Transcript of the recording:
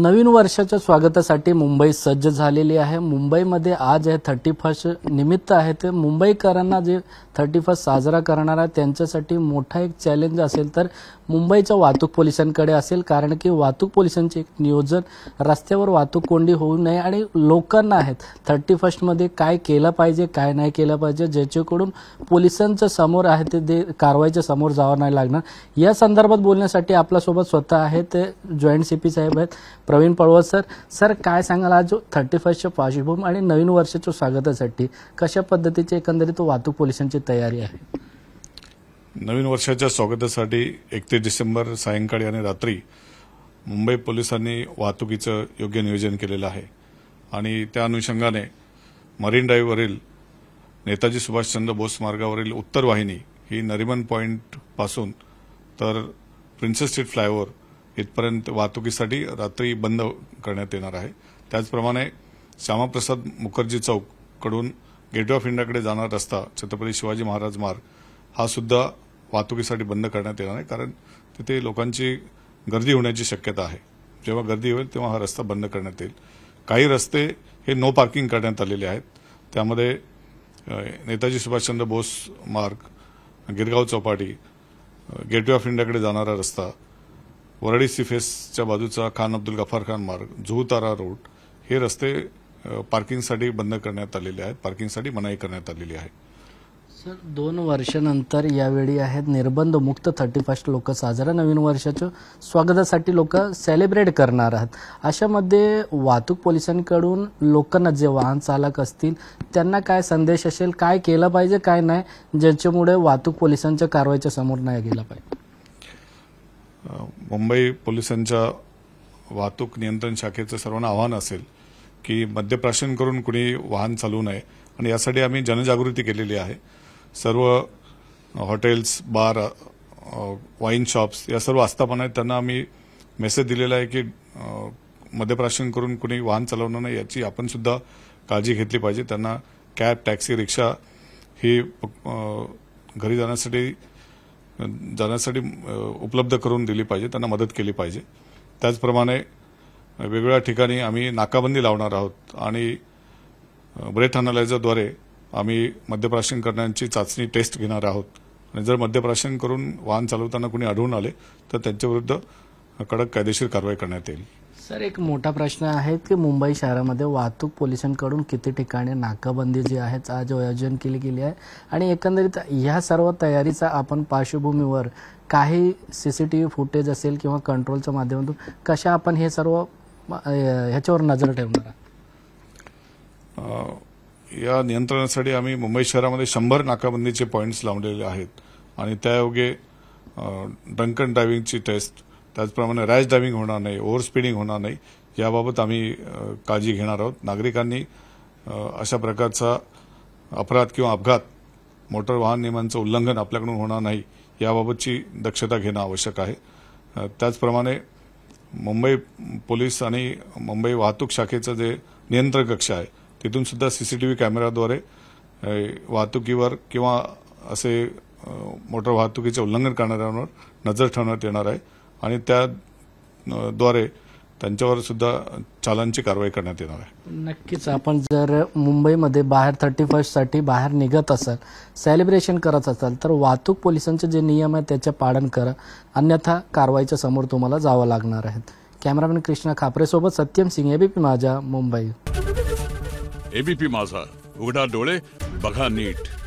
नवीन वर्षाच्या स्वागतासाठी मुंबई सज्ज झालेली आहे मुंबईमध्ये आज हे थर्टी फर्स्ट निमित्त आहे ते मुंबईकरांना जे थर्टी फर्स्ट साजरा करणार आहे त्यांच्यासाठी मोठा एक चॅलेंज असेल तर मुंबईच्या वाहतूक पोलिसांकडे असेल कारण की वाहतूक पोलिसांचे एक नियोजन रस्त्यावर वाहतूक कोंडी होऊ नये आणि लोकांना आहेत थर्टी फर्स्टमध्ये काय केलं पाहिजे काय नाही केलं पाहिजे ज्याच्याकडून पोलिसांच्या समोर आहे ते दे कारवाईच्या समोर जावं नाही लागणार या संदर्भात बोलण्यासाठी आपल्यासोबत स्वतः आहे ते जॉईंट सी साहेब आहेत प्रवीण पळवत सर सर काय सांगाल आज थर्टी फर्स्टच्या पार्श्वभूमी आणि नवीन वर्षाच्या स्वागतासाठी कशा पद्धतीची एकंदरीत वाहतूक पोलिसांची तयारी आहे नवीन वर्षाच्या स्वागतासाठी एकतीस डिसेंबर सायंकाळी आणि रात्री मुंबई पोलिसांनी वाहतुकीचं योग्य नियोजन केलेलं आहे आणि त्या अनुषंगाने मरीन ड्राईव्हवरील नेताजी सुभाषचंद्र बोस मार्गावरील उत्तर वाहिनी ही नरिमन पॉईंटपासून तर प्रिन्सेस स्ट्रीट फ्लायओव्हर इथपर्यंत वाहतुकीसाठी रात्री बंद करण्यात येणार आहे त्याचप्रमाणे श्यामाप्रसाद मुखर्जी चौक कडून गेटवे ऑफ इंडियाकडे जाणारा रस्ता छत्रपती शिवाजी महाराज मार्ग हा सुद्धा वाहतुकीसाठी बंद करण्यात येणार आहे कारण तिथे लोकांची गर्दी होण्याची शक्यता आहे जेव्हा गर्दी होईल तेव्हा हा रस्ता बंद करण्यात येईल काही रस्ते हे नो पार्किंग करण्यात आलेले आहेत त्यामध्ये नेताजी सुभाषचंद्र बोस मार्ग गिरगाव चौपाटी गेटवे ऑफ इंडियाकडे जाणारा रस्ता वरळी सीफेसच्या बाजूचा खान अब्दुल गफार खान मार्ग जुहतारा रोड हे रस्ते पार्किंगसाठी बंद करण्यात आलेले आहेत पार्किंगसाठी मनाई करण्यात आलेली आहे सर दोन वर्षानंतर यावेळी आहेत निर्बंध मुक्त थर्टी फर्स्ट लोक साजरा नवीन वर्षाच्या स्वागतासाठी लोक सेलिब्रेट करणार आहेत अशामध्ये वाहतूक पोलिसांकडून लोकांना जे वाहन चालक असतील त्यांना काय संदेश असेल काय केलं पाहिजे काय नाही ज्याच्यामुळे वाहतूक पोलिसांच्या कारवाईच्या समोर नाही गेला पाहिजे मुंबई पोलिसांच्या वाहतूक नियंत्रण शाखेचं सर्वांना आव्हान असेल की मद्यप्राशन करून कुणी वाहन चालवू नये आणि यासाठी आम्ही जनजागृती केलेली आहे सर्व हॉटेल्स बार वाईन शॉप्स या सर्व आस्थापना आहेत त्यांना आम्ही मेसेज दिलेला आहे की मद्यप्राशन करून कुणी वाहन चालवणं नाही याची आपण सुद्धा काळजी घेतली पाहिजे त्यांना कॅब टॅक्सी रिक्षा ही घरी जाण्यासाठी जाण्यासाठी उपलब्ध करून दिली पाहिजे त्यांना मदत केली पाहिजे त्याचप्रमाणे वेगवेगळ्या ठिकाणी आम्ही नाकाबंदी लावणार आहोत आणि ब्रेथ अनालायझरद्वारे आम्ही मध्यप्राशन करण्याची चाचणी टेस्ट घेणार आहोत आणि जर मध्यप्राशन करून वाहन चालवताना कुणी आढळून आले तर त्यांच्याविरुद्ध कडक कायदेशीर कारवाई करण्यात येईल सर एक मोठा प्रश्न आहे की मुंबई शहरामध्ये वाहतूक पोलिसांकडून किती ठिकाणी नाकाबंदी जी आहे आज आयोजन केली गेली आहे आणि एकंदरीत ह्या सर्व तयारीचा आपण पार्श्वभूमीवर काही C C T V footage असेल किंवा कंट्रोलच्या माध्यमातून कशा आपण हे सर्व ह्याच्यावर नजर ठेवणार या नियंत्रणासाठी आम्ही मुंबई शहरामध्ये शंभर नाकाबंदीचे पॉईंट्स लावलेले आहेत आणि त्यायोगे डंकन ड्रायव्हिंगची टेस्ट त्याचप्रमाणे रॅश ड्रायव्हिंग होणार नाही ओव्हर स्पीडिंग होणार नाही याबाबत आम्ही काळजी घेणार आहोत नागरिकांनी अशा प्रकारचा अपराध किंवा अपघात मोटर वाहन नियमांचं उल्लंघन आपल्याकडून होणार नाही याबाबतची दक्षता घेणं आवश्यक आहे त्याचप्रमाणे मुंबई पोलीस आणि मुंबई वाहतूक शाखेचं जे नियंत्रण कक्ष आहे तिथून सुद्धा सीसीटीव्ही कॅमेराद्वारे वाहतुकीवर किंवा असे मोटर वाहतुकीचे उल्लंघन करणाऱ्यांवर नजर ठेवण्यात येणार आहे आणि त्याद्वारे त्यांच्यावर सुद्धा चालांची कारवाई करण्यात येणार आहे नक्कीच आपण जर मुंबईमध्ये बाहेर थर्टी साठी बाहेर निघत असाल सेलिब्रेशन करत असाल तर वाहतूक पोलिसांचे जे नियम आहेत त्याचे पालन करा अन्यथा कारवाईच्या समोर तुम्हाला जावं लागणार आहे कॅमेरामॅन कृष्णा सोबत सत्यम सिंग एबीपी माझा मुंबई एबीपी माझा उघडा डोळे बघा नीट